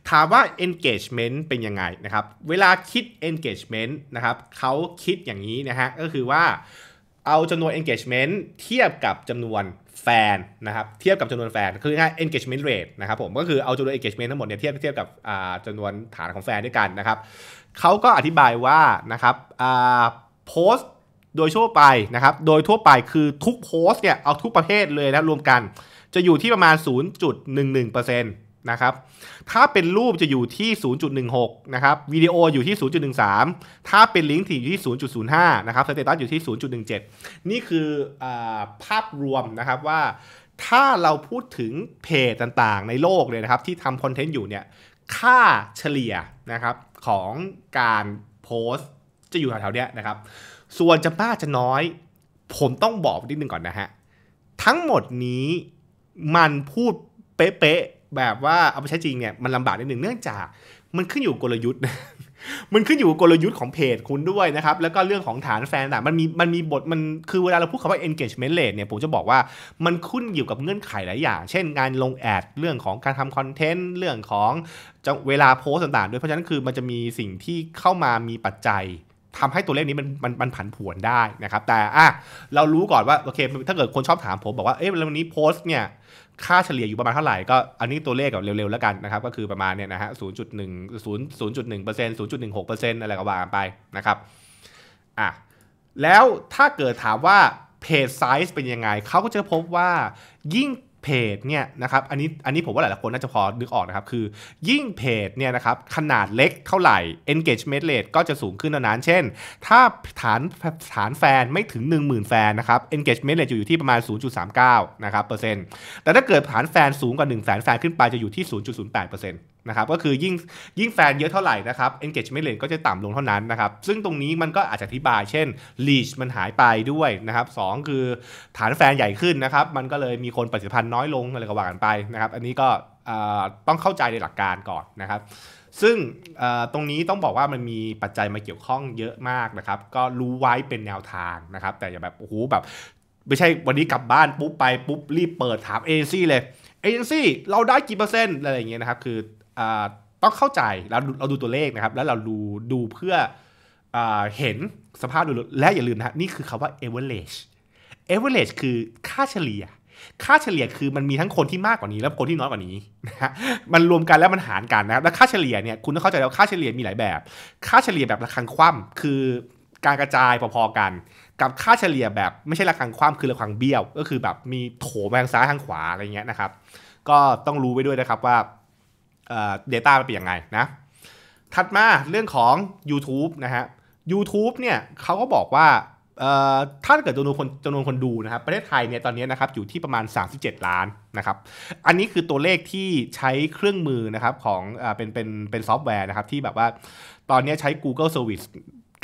ถามว่า engagement เป็นยังไงนะครับเวลาคิด engagement นะครับเขาคิดอย่างนี้นะฮะก็คือว่า เอาจำนวน engagement เทียบกับจำนวนแฟนนะครับเทียบกับจำนวนแฟน คือง่าย engagement rate นะครับผมก็คือเอาจำนวน engagement ทั้งหมดเนี่ยเทียบเทียบกับจำนวนฐานของแฟนด้วยกันนะครับเขาก็อธิบายว่านะครับโพสต์โดยทั่วไปนะครับโดยทั่วไปคือทุกโพสต์เนี่ยเอาทุกประเภทเลยนะรวมกัน จะอยู่ที่ประมาณ 0.11%นะครับถ้าเป็นรูปจะอยู่ที่ 0.16 นะครับวิดีโออยู่ที่ 0.13 ถ้าเป็นลิงก์ที่อยู่ที่ 0.05 นะครับสเตตัสอยู่ที่ 0.17 นี่คืออภาพรวมนะครับว่าถ้าเราพูดถึงเพจต่างๆในโลกเลยนะครับที่ทำคอนเทนต์อยู่เนี่ยค่าเฉลี่ยนะครับของการโพสจะอยู่แถวๆนี้นะครับส่วนจะมากจะน้อย ผมต้องบอกนิดนึงก่อนนะฮะทั้งหมดนี้มันพูดเป๊ะแบบว่าเอาไปใช้จริงเนี่ยมันลำบากนิดหนึ่ง เนื่องจากมันขึ้นอยู่กลยุทธ์มันขึ้นอยู่กลยุทธ์ของเพจคุณด้วยนะครับ แล้วก็เรื่องของฐานแฟนต่างมันมีมันมีบท มันคือเวลาเราพูดคำว่า engagement rate เนี่ยผมจะบอกว่ามันขึ้นอยู่กับเงื่อนไขหลายอย่าง เช่นงานลงแอด เรื่องของการทำคอนเทนต์เรื่องของเวลาโพสต่างๆด้วยเพราะฉะนั้นคือมันจะมีสิ่งที่เข้ามามีปัจจัยทำให้ตัวเลขนี้มันมันมันผันผวนได้นะครับแต่อ่ะเรารู้ก่อนว่าโอเคถ้าเกิดคนชอบถามผมบอกว่าเอ๊ะวันนี้โพสต์เนี่ยค่าเฉลี่ยอยู่ประมาณเท่าไหร่ก็อันนี้ตัวเลขกับเร็วๆแล้วกันนะครับก็คือประมาณเนี่ยนะฮะศูนย์จุดหนึ่งศูนย์จุดหนึ่งเปอร์เซ็นต์ศูนย์จุดหนึ่งหกเปอร์เซ็นต์อะไรก็ว่าไปนะครับ อ่ะ แล้วถ้าเกิดถามว่าเพจไซส์เป็นยังไงเขาก็จะพบว่ายิ่งเพจเนี่ยนะครับอันนี้อันนี้ผมว่าหลายๆคนน่าจะพอนึกออกนะครับคือ ยิ่งเพจเนี่ยนะครับขนาดเล็กเท่าไหร่ engagement rate ก็จะสูงขึ้นเท่านั้นเช่น ถ้าฐานฐานแฟนไม่ถึง 10,000 แฟนนะครับ engagement rate จะอยู่ที่ประมาณ 0.39 นะครับเปอร์เซ็นต์แต่ถ้าเกิดฐานแฟนสูงกว่า1 0 0 0 0แฟนขึ้นไปจะอยู่ที่ 0.08เปอร์เซ็นต์นะครับก็คือยิ่งยิ่งแฟนเยอะเท่าไหร่นะครับ engagement rate ก็จะต่ำลงเท่านั้นนะครับซึ่งตรงนี้มันก็อาจจะอธิบายเช่น reach มันหายไปด้วยนะครับสคือฐานแฟนใหญ่ขึ้นนะครับมันก็เลยมีคนปฏิสัมพันธ์น้อยลง อะไรก็ว่ากันไปนะครับอันนี้ก็ต้องเข้าใจในหลักการก่อนนะครับซึ่งตรงนี้ต้องบอกว่ามันมีปัจจัยมาเกี่ยวข้องเยอะมากนะครับก็รู้ไว้เป็นแนวทางนะครับแต่อย่าแบบโอ้โหแบบไม่ใช่วันนี้กลับบ้านปุ๊บไปปุ๊บรีบเปิดถามเอเจนซี่เลยเอเจนซี่เราได้กี่เปอร์เซ็นต์อะไรอย่างเงี้ยนะครับคือต้องเข้าใจเราเราดูตัวเลขนะครับ แล้วเราดูดูเพื่ออเห็นสภาพดูและอย่าลืมนะนี่คือคำว่า average average คือค่าเฉลี่ย ค่าเฉลี่ยคือมันมีทั้งคนที่มากกว่านี้ และคนที่น้อยกว่านี้นะมันรวมกันแล้วมันหารกันนะครับ แล้วค่าเฉลี่ยเนี่ยคุณต้องเข้าใจแล้วค่าเฉลี่ยมีหลายแบบ ค่าเฉลี่ยแบบระคังคว่ำคือการกระจายพอๆกัน กับค่าเฉลี่ยแบบไม่ใช่ระคังคว่ำคือระคังเบี้ยว ก็คือแบบมีโถมทางซ้ายทางขวาอะไรเงี้ยนะครับ ก็ต้องรู้ไว้ด้วยนะครับว่าเดต้ามันเป็นยังไงนะ ถัดมาเรื่องของ YouTube นะฮะยู u t u b e เนี่ยเขาก็บอกว่าถ้าเกิดจำนวนคนจำนวนคนดูนะครับ ประเทศไทยเนี่ยตอนนี้นะครับอยู่ที่ประมาณ 37 ล้านนะครับ อันนี้คือตัวเลขที่ใช้เครื่องมือนะครับของอเป็นเป็นเป็นซอฟต์แวร์นะครับที่แบบว่าตอนนี้ใช้ Google Service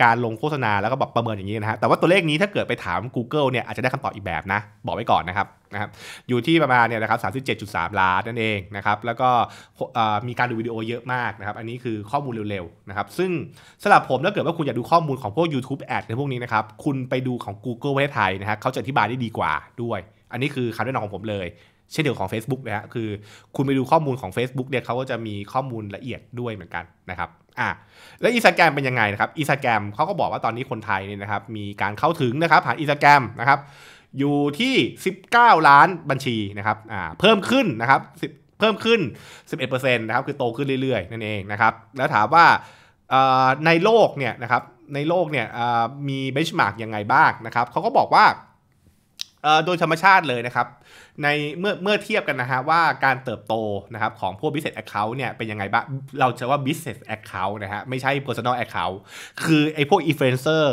การลงโฆษณาแล้วก็แบบประเมินอย่างนี้นะฮะ แต่ว่าตัวเลขนี้ถ้าเกิดไปถาม Google เนี่ยอาจจะได้คำตอบอีกแบบนะ บอกไว้ก่อนนะครับนะครับอยู่ที่ประมาณเนี่ยนะครับสา3ล้านนั่นเองนะครับแล้วก็มีการดูวิดีโอเยอะมากนะครับ อันนี้คือข้อมูลเร็วๆนะครับซึ่งสำหรับผมถ้าเกิดว่าคุณอยากดูข้อมูลของพวก YouTube Ad ในพวกนี้นะครับคุณไปดูของ Google ประเทศไทยนะฮะเขาจะอธิบายได้ดีกว่าด้วย อันนี้คือคำแนะนำของผมเลย เช่นเดียวของ Facebook นะฮะคือ คุณไปดูข้อมูลของ Facebook เนี่ยเขาก็จะมีข้อมูลละเอียดด้วยเหมือนกันนะครับอ่ะแล้วอินสตาแกรมเป็นยังไงนะครับอินสตาแกรมเขาก็บอกว่าตอนนี้คนไทยเนี่ยนะครับมีการเข้าถึงนะครับผ่านอินสตาแกรมนะครับอยู่ที่ 19 ล้านบัญชีนะครับอ่าเพิ่มขึ้นนะครับเพิ่มขึ้น 11%นะครับคือโตขึ้นเรื่อยๆนั่นเองนะครับแล้วถามว่าในโลกเนี่ยนะครับในโลกเนี่ยมีเบสมาร์กยังไงบ้างนะครับเขาก็บอกว่าโดยธรรมชาติเลยนะครับในเมื่อเมื่อเทียบกันนะฮะว่าการเติบโตนะครับของพวก business account เนี่ยเป็นยังไงบ้างเราจะว่า business account นะฮะไม่ใช่ personal account คือไอ้พวก influencer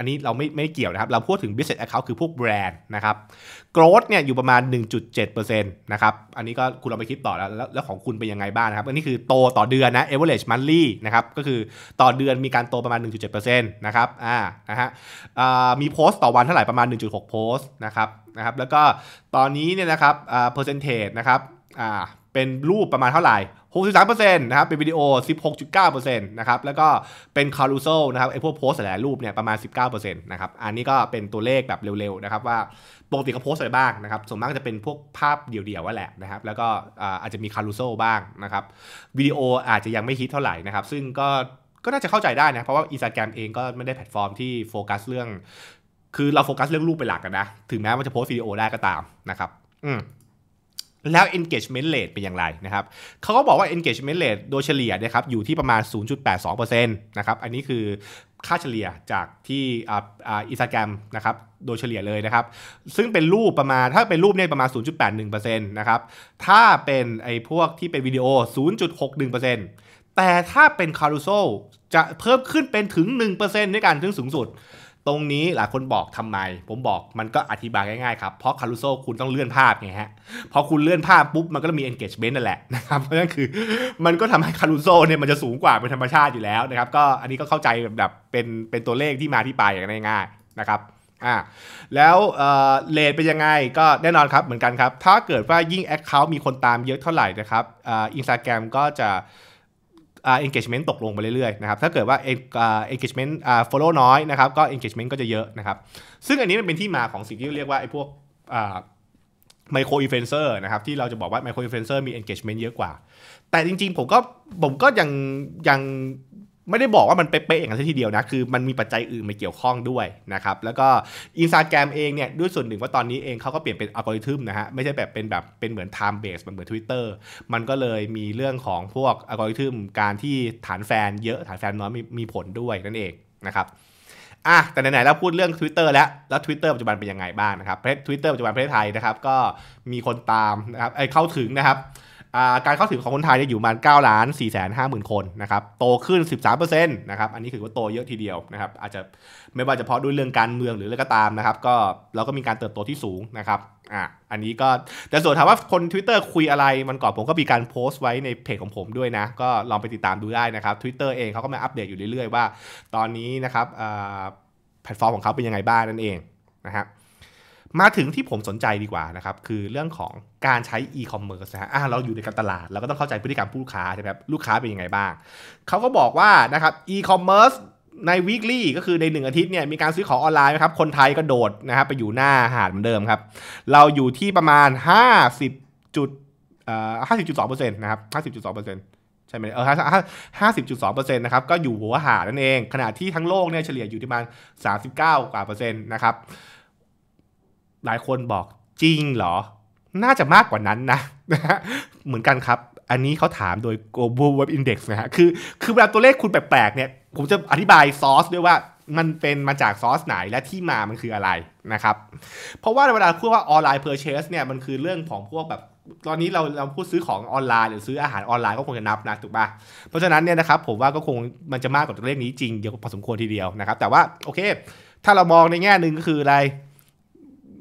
อันนี้เราไม่ไม่เกี่ยวนะครับเราพูดถึง business account คือพวกแบรนด์นะครับ growth เนี่ยอยู่ประมาณ 1.7%นะครับอันนี้ก็คุณเราไปคิดต่อแล้ว แล้วของคุณเป็นยังไงบ้างนะครับอันนี้คือโตต่อเดือนนะ average monthly นะครับก็คือต่อเดือนมีการโตประมาณ 1.7%นะครับอ่านะฮะมีโพสต์ต่อวันเท่าไหร่ประมาณ 1.6โพสต์นะครับนะครับแล้วก็ตอนนี้เนี่ยนะครับอ่า percentage นะครับอ่าเป็นรูปประมาณเท่าไหร่ 63%นะครับ เป็นวิดีโอ 16.9%นะครับ แล้วก็เป็นคารูโซนะครับไอพวกโพสแสลรูปเนี่ยประมาณ 19%นะครับ อันนี้ก็เป็นตัวเลขแบบเร็วๆนะครับ ว่าปกติเขาโพสอะไรบ้างนะครับส่วนมากจะเป็นพวกภาพเดี่ยวๆว่าแหละนะครับ แล้วก็อาจจะมีคารูโซบ้างนะครับ วิดีโออาจจะยังไม่ฮิตเท่าไหร่นะครับ ซึ่งก็ก็น่าจะเข้าใจได้นะ เพราะว่าอินสตาแกรมเองก็ไม่ได้แพลตฟอร์มที่โฟกัสเรื่อง คือเราโฟกัสเรื่องรูปเป็นหลักกันนะ ถึงแม้ว่าจะโพสวิดีโอได้ก็ตามนะครับอืมแล้ว engagement rate เป็นอย่างไรนะครับเขาก็บอกว่า engagement rate โดยเฉลี่ยนะครับ อยู่ที่ประมาณ 0.82%นะครับ อันนี้คือค่าเฉลี่ยจากที่อินสตาแกรมนะครับ โดยเฉลี่ยเลยนะครับ ซึ่งเป็นรูปประมาณถ้าเป็นรูปเนี่ยประมาณ 0.81%นะครับ ถ้าเป็นไอ้พวกที่เป็นวิดีโอ 0.61%แต่ถ้าเป็นคารูโซจะเพิ่มขึ้นเป็นถึง1%ด้วยกันถึงสูงสุดตรงนี้หลายคนบอกทำไม ผมบอกมันก็อธิบายง่ายๆครับ เพราะคารุโซคุณต้องเลื่อนภาพไงฮะพอคุณเลื่อนภาพปุ๊บมันก็มี engagement นั่นแหละนะครับ เพราะนั่นคือมันก็ทำให้คารุโซเนี่ยมันจะสูงกว่าเป็นธรรมชาติอยู่แล้วนะครับ ก็อันนี้ก็เข้าใจแบบเป็นเป็นตัวเลขที่มาที่ไปอย่างง่ายๆนะครับ อ่าแล้วเลทเป็นยังไงก็แน่นอนครับเหมือนกันครับ ถ้าเกิดว่ายิ่ง Account มีคนตามเยอะเท่าไหร่นะครับอินสตาแกรมก็จะ engagement ตกลงไปเรื่อยๆ นะครับ ถ้าเกิดว่า engagement follow น้อยนะครับ ก็ engagement ก็จะเยอะนะครับ ซึ่งอันนี้มันเป็นที่มาของสิ่งที่เรียกว่าไอ้พวกไมโครอินฟลูเอ e เซอนะครับ ที่เราจะบอกว่า micro influencer มี engagement เยอะกว่า แต่จริงๆ ผมก็ ผมก็ยัง ยังไม่ได้บอกว่ามันเป๊ะๆอย่างนั้นทีเดียวนะคือมันมีปัจจัยอื่นมาเกี่ยวข้องด้วยนะครับแล้วก็อินสตาแกรมเองเนี่ยด้วยส่วนหนึ่งว่าตอนนี้เองเขาก็เปลี่ยนเป็นอัลกอริทึมนะฮะไม่ใช่แบบเป็นแบบเป็นเหมือนไทม์เบสมันเหมือน Twitter มันก็เลยมีเรื่องของพวกอัลกอริทึมการที่ฐานแฟนเยอะฐานแฟนน้อยมีมีผลด้วยนั่นเองนะครับอ่ะแต่ไหนๆเราพูดเรื่อง Twitter แล้วแล้ว Twitter ปัจจุบันเป็นยังไงบ้างนะครับเพจทวิตเตอร์ปัจจุบันประเทศไทยนะครับ ก็มีคนตามนะครับไอเข้าถึงนะครับการเข้าถึงของคนไทยเนี่ยอยู่ประมาณ9ล้าน4 5 0 0 0 0 คนนะครับ โตขึ้น 13%นะครับ อันนี้ถือว่าโตเยอะทีเดียวนะครับ อาจจะไม่ว่าจะเพาะด้วยเรื่องการเมืองหรืออะไรก็ตามนะครับ ก็เราก็มีการเติบโตที่สูงนะครับอ่ะอันนี้ก็แต่ส่วนถามว่าคน Twitter คุยอะไร มันก่อนผมก็มีการโพสต์ไว้ในเพจของผมด้วยนะ ก็ลองไปติดตามดูได้นะครับ Twitter เองเขาก็มาอัปเดตอยู่เรื่อยๆว่าตอนนี้นะครับแพลตฟอร์มของเขาเป็นยังไงบ้างนั่นเองนะครับมาถึงที่ผมสนใจดีกว่านะครับคือเรื่องของการใช้ e อมเมิร์ซนะฮะเราอยู่ในการตลาดเราก็ต้องเข้าใจพฤติกรรมผู้ลูกค้าใช่ไหมครับลูกค้าเป็นยังไงบ้าง เขาก็บอกว่านะครับอีคอมเมิร์ซใน weekly ก็คือในหนึ่งอาทิตย์เนี่ยมีการซื้อของออนไลน์นะครับคนไทยก็โดดนะครับไปอยู่หน้าหาดเหมือนเดิมครับ เราอยู่ที่ประมาณ 50จุดห้าสิบจุดสองเปอร์เซ็นต์นะครับห้าสิบจุดสองเปอร์เซ็นต์ใช่ไหมเออห้าห้าสิบจุดสองเปอร์เซ็นต์นะครับก็อยู่หัวหาดนั่นเองขณะที่ทั้งโลกเนี่ยเฉลี่ยอยู่ที่ประมาณสามสิบเก้ากว่าเปอร์เซ็นต์นะครับหลายคนบอกจริงเหรอ น่าจะมากกว่านั้นนะนะ เหมือนกันครับ อันนี้เขาถามโดย Global Web Index นะฮะ คือ คือเวลาตัวเลขคุณแปลกๆ เนี่ย ผมจะอธิบายซอสด้วยว่ามันเป็นมาจากซอสไหนและที่มามันคืออะไรนะครับ เพราะว่าเวลาพูดว่าออนไลน์เพอร์เชสเนี่ยมันคือเรื่องของพวกแบบ ตอนนี้เราเราพูดซื้อของออนไลน์ หรือซื้ออาหารออนไลน์ก็คงจะนับนะถูกปะ่ะเพราะฉะนั้นเนี่ยนะครับ ผมว่าก็คงมันจะมากกว่าตัวเลขนี้จริงเยอะพอสมควรทีเดียวนะครับ แต่ว่าโอเค ถ้าเรามองในแง่หนึ่งก็คืออะไร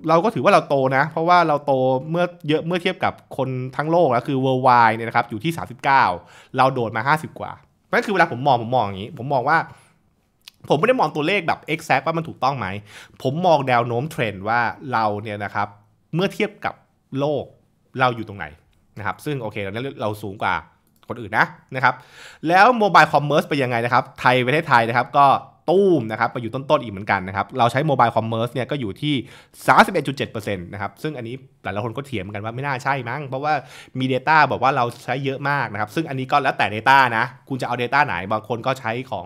เราก็ถือว่าเราโตนะ เพราะว่าเราโตเมื่อเยอะเมื่อเทียบกับคนทั้งโลก แล้วคือ worldwide เนี่ยนะครับอยู่ที่ 39 เราโดดมา 50 กว่านั่นคือเวลาผมมองผมมองอย่างนี้ ผมมองว่าผมไม่ได้มองตัวเลขแบบ exact ว่ามันถูกต้องไหม ผมมองแนวโน้มเทรนด์ว่าเราเนี่ยนะครับ เมื่อเทียบกับโลกเราอยู่ตรงไหนนะครับ ซึ่งโอเคตอนนี้เราสูงกว่าคนอื่นนะนะครับ แล้วโมบายคอมเมอร์สไปยังไงนะครับ ไทยประเทศไทยนะครับก็ตู้มนะครับมาอยู่ต้นๆอีกเหมือนกันนะครับ เราใช้โมบายคอมเมอร์สเนี่ยก็อยู่ที่ 31.7%นะครับซึ่งอันนี้หลายคนก็เถียงกันว่าไม่น่าใช่มั้ง เพราะว่ามี Data บอกว่าเราใช้เยอะมากนะครับซึ่งอันนี้ก็แล้วแต่ Data นะคุณจะเอา Data ไหน บางคนก็ใช้ของ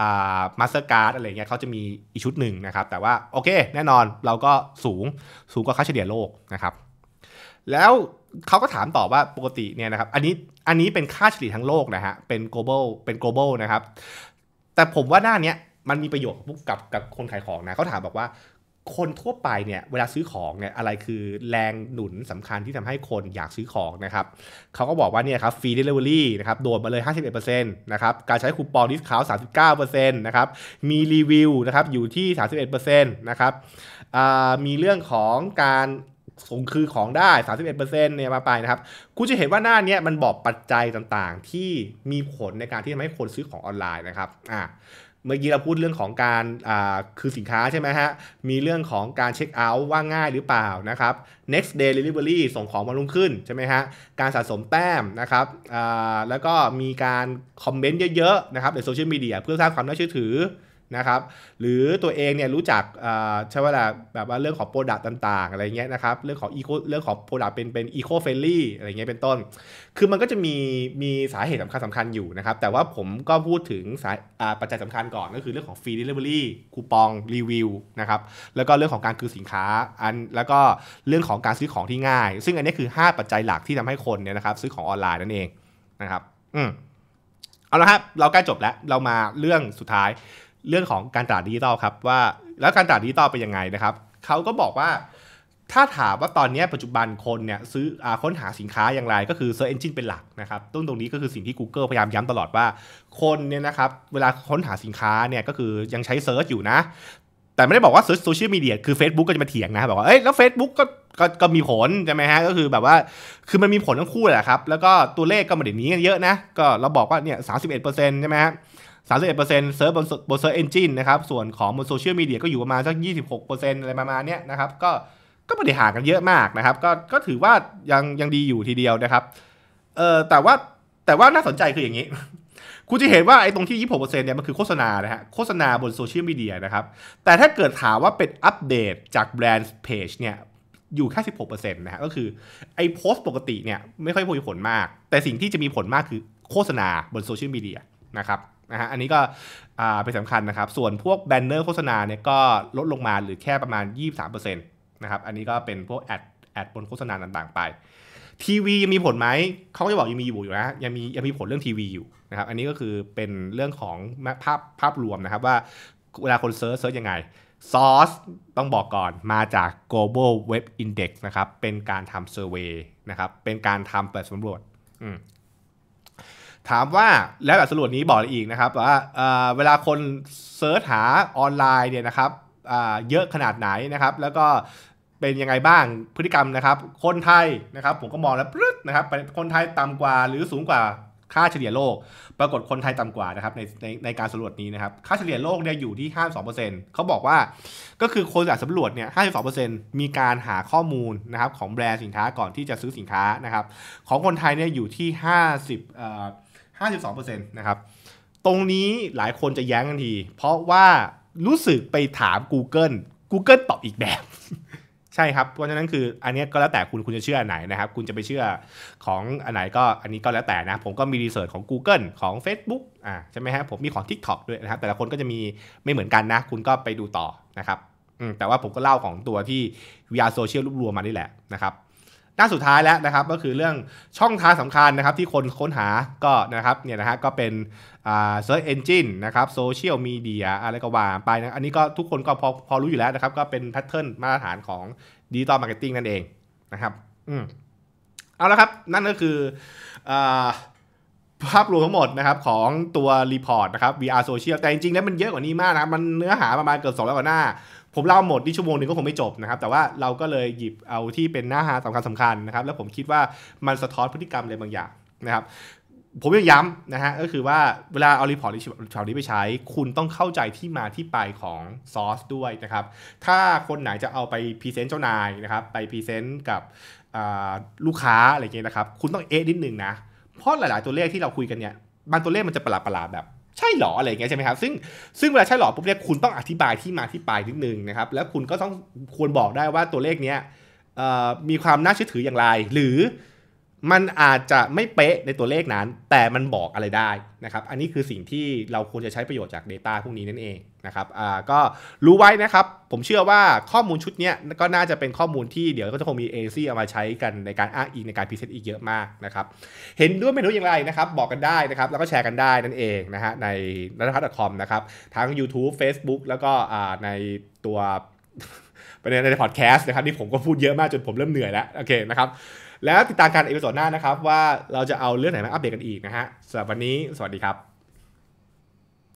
อ่ามาสเตอร์การ์ดอะไรเงี้ยเขาจะมีอีกชุดหนึ่งนะครับแต่ว่าโอเคแน่นอนเราก็สูงสูงกว่าค่าเฉลี่ยโลกนะครับแล้วเขาก็ถามต่อว่าปกติเนี่ยนะครับอันนี้อันนี้เป็นค่าเฉลี่ยทั้งโลกนะฮะเป็น global เป็น global นะครับแต่ผมว่าหน้าเนี้ยมันมีประโยชน์ปุ๊บกับกับคนขายของนะเขาถามบอกว่าคนทั่วไปเนี่ย เวลาซื้อของเนี่ยอะไรคือแรงหนุนสำคัญที่ทำให้คนอยากซื้อของนะครับเขาก็บอกว่าเนี่ยครับฟรีเดลิเวอรี่นะครับโดดมาเลย 51%นะครับการใช้คูปองดิสคาวสามสิบเก้าเปอร์เซ็นต์นะครับมีรีวิวนะครับอยู่ที่สามสิบเอ็ดเปอร์เซ็นต์นะครับมีเรื่องของการส่งคืนของได้ 31%เนี่ยมาไปนะครับคุณจะเห็นว่าหน้านี้มันบอกปัจจัยต่างๆ ที่มีผลในการที่ทำให้คนซื้อของออนไลน์นะครับอ่าเมื่อกี้เราพูดเรื่องของการคือสินค้าใช่ไหมฮะ มีเรื่องของการเช็คเอาท์ว่าง่ายหรือเปล่านะครับ next day delivery ส่งของมาลรุ่งขึ้นใช่ไหมฮะ การสะสมแต้มนะครับ แล้วก็มีการคอมเมนต์เยอะๆนะครับ ในโซเชียลมีเดียเพื่อสร้างความน่าเชื่อถือนะครับ หรือตัวเองเนี่ยรู้จักใช่ว่าแบบว่าเรื่องของโปรดักต์ต่างๆอะไรเงี้ยนะครับ เรื่องของอีโคเรื่องของโปรดักต์เป็นเป็นอีโคเฟลลี่อะไรเงี้ยเป็นต้น คือมันก็จะมีมีสาเหตุสำคัญสำคัญอยู่นะครับ แต่ว่าผมก็พูดถึงสาปัจจัยสำคัญก่อน ก็คือเรื่องของฟรีเดลิเวอรี่คูปองรีวิวนะครับ แล้วก็เรื่องของการคือสินค้าอันแล้วก็เรื่องของการซื้อของที่ง่าย ซึ่งอันนี้คือ 5 ปัจจัยหลักที่ทำให้คนเนี่ยนะครับซื้อของออนไลน์นั่นเองนะครับ อืมเอาละครับ เราใกล้จบแล้ว เรามาเรื่องสุดท้ายเรื่องของการตลาดดิจิตอลครับว่า แล้วการตลาดดิจิตอลเป็นยังไงนะครับเขาก็บอกว่าถ้าถามว่าตอนนี้ปัจจุบันคนเนี่ยซื้ออค้นหาสินค้าอย่างไรก็คือ Search Engine เป็นหลักนะครับต้นตรงนี้ก็คือสิ่งที่ Google พยายามย้ำตลอดว่าคนเนี่ยนะครับเวลาค้นหาสินค้าเนี่ยก็คือยังใช้ Search อยู่นะ แต่ไม่ได้บอกว่าเซิร์ชโซเชียลมีเดียคือ Facebook ก็จะมาเถียงนะ บอกว่าเอ้ยแล้ว Facebook ก็ก็ก็มีผลใช่ไหมฮะก็คือแบบว่าคือมันมีผลทั้งคู่แหละครับแล้วก็ตัวเลขก็มาเด้หนีกันเยอะนะก็เราบอกว่าเนี่ยสาใช่ไหมฮะ31%เอเปร์ซ็นต์เซิร์ฟบนบนเซิร์ฟเอนจินนะครับ ส่วนของบนโซเชียลมีเดียก็อยู่ประมาณสัก26%อร์์เซ็นตอะไรประมาณเนี้ยนะครับก็ก็ไม่ได้ห่างกันเยอะมากนะครับ ก็ก็ถือว่ายังยังดีอยู่ทีเดียวนะครับเอ่อแต่ว่าแต่ว่าน่าสนใจคืออย่างนี้ คุณจะเห็นว่าไอ้ตรงที่ 26%เปอร์เซ็นต์เนี่ยมันคือโฆษณานะฮะโฆษณาบนโซเชียลมีเดียนะครับ แต่ถ้าเกิดถามว่าเป็นอัปเดตจากแบรนด์เพจเนี่ยอยู่แค่ 16%นะฮะก็คือ ไอ้โพสต์ปกติเนี่ยไม่ค่อยมีผลมาก แต่สิ่งที่จะมีผลมากคือโฆษณาบนโซเชียลมีเดียนะครับนะฮะอันนี้ก็เป็นสำคัญนะครับส่วนพวกแบนเนอร์โฆษณาเนี่ยก็ลดลงมาหรือแค่ประมาณ 23%นะครับอันนี้ก็เป็นพวกแอดแอดบนโฆษณาต่างๆไปทีวียังมีผลไหมเขาก็จะบอกยังมีอยู่อยู่นะยังมียังมีผลเรื่องทีวีอยู่นะครับ อันนี้ก็คือเป็นเรื่องของภาพภาพรวมนะครับ ว่าเวลาคนเซิร์ชเซิร์ชยังไงซอร์สต้องบอกก่อนมาจาก global web index นะครับ เป็นการทำเซอร์เวยนะครับเป็นการทำแบบสำรวจถามว่าแล้วแบบสำรวจนี้บอกอีกนะครับว่าเวลาคนเซิร์ชหาออนไลน์เนี่ยนะครับเยอะขนาดไหนนะครับแล้วก็เป็นยังไงบ้างพฤติกรรมนะครับ คนไทยนะครับผมก็มองแล้วปึ๊ดนะครับคนไทยต่ำกว่าหรือสูงกว่าค่าเฉลี่ยโลก ปรากฏคนไทยต่ำกว่านะครับในในในการสำรวจนี้นะครับค่าเฉลี่ยโลกเนี่ยอยู่ที่ 52%เขาบอกว่าก็คือคนจากสำรวจเนี่ย52%มีการหาข้อมูลนะครับของแบรนด์สินค้าก่อนที่จะซื้อสินค้านะครับของคนไทยเนี่ยอยู่ที่ 50เอ่อ52%นะครับ ตรงนี้หลายคนจะแย้งกันที เพราะว่ารู้สึกไปถาม Google Google ตอบอีกแบบ ใช่ครับ เพราะฉะนั้นคืออันนี้ก็แล้วแต่คุณ คุณจะเชื่อไหนนะครับ คุณจะไปเชื่อของอันไหนก็อันนี้ก็แล้วแต่นะ ผมก็มีรีเสิร์ชของ Google ของ Facebook อ่าใช่ไหมฮะ ผมมีของ TikTok ด้วยนะครับ แต่ละคนก็จะมีไม่เหมือนกันนะ คุณก็ไปดูต่อนะครับแต่ว่าผมก็เล่าของตัวที่ VR Social รวบรวมมานี่แหละนะครับด้านสุดท้ายแล้วนะครับก็คือเรื่องช่องทางสำคัญนะครับ ที่คนค้นหาก็นะครับเนี่ยนะฮะก็เป็นอ่า search engine นะครับโซเชียลมีเดียอะไรก็ว่าไปนะอันนี้ก็ทุกคนก็พอพอรู้อยู่แล้วนะครับก็เป็นแพทเทิร์นมาตรฐานของดิจิตอลมาร์เก็ตติ้งนั่นเองนะครับอืมเอาละครับ นั่นก็คืออ่าภาพรวมทั้งหมดนะครับของตัวรีพอร์ตนะครับ VR Social แต่จริงๆแล้วมันเยอะกว่านี้มากนะมันเนื้อหาประมาณเกือบ200กว่าหน้าผมเล่าหมดที่ชั่วโมงนึงก็คงไม่จบนะครับแต่ว่าเราก็เลยหยิบเอาที่เป็นหน้าหาสำคัญสำคัญนะครับแล้วผมคิดว่ามันสะท้อนพฤติกรรมอะไรบางอย่างนะครับผมยังย้ำนะฮะก็คือว่าเวลาเอารีพอร์ต่ชาวนี้ไปใช้ คุณต้องเข้าใจที่มาที่ไปของซอสด้วยนะครับถ้าคนไหนจะเอาไปพรีเซนต์เจ้านายนะครับไปพรีเซนต์กับลูกค้าอะไรเงี้ยนะครับคุณต้องเอ๊ะนิดนึงนะเพราะหลาย ๆ ตัวเลขที่เราคุยกันเนี่ยบางตัวเลขมันจะประหลาดๆแบบใช่หรออะไรเงี้ยใช่ไหมครับ ซึ่งซึ่งเวลาใช่หรอปุ๊บเนี่ยคุณต้องอธิบายที่มาที่ไปนิดนึงนะครับแล้วคุณก็ต้องควรบอกได้ว่าตัวเลขเนี้ยมีความน่าเชื่อถืออย่างไร หรือมันอาจจะไม่เป๊ะในตัวเลขนั้น แต่มันบอกอะไรได้นะครับอันนี้คือสิ่งที่เราควรจะใช้ประโยชน์จาก Data พวกนี้นั่นเองะครับอ่าก็รู้ไว้นะครับผมเชื่อว่าข้อมูลชุดนี้ก็น่าจะเป็นข้อมูลที่เดี๋ยวก็จะคงมีเอซี่เอามาใช้กันในการอ้างอิงในการพิเศษอีกเยอะมากนะครับ เห็นด้วยไม่รู้อย่างไรนะครับ บอกกันได้นะครับ แล้วก็แชร์กันได้นั่นเองนะฮะในนัทพัฒน์คอมนะครับทั้ง YouTube Facebook แล้วก็อ่าในตัวปนในพอดแคสต์นะครับที่ผมก็พูดเยอะมากจนผมเริ่มเหนื่อยแล้วโอเคนะครับแล้วติดตามการเอพิโซดหน้านะครับ ว่าเราจะเอาเรื่องไหนมาอัปเดตกันอีกนะฮะสำหรับวันนี้สวัสดีครับ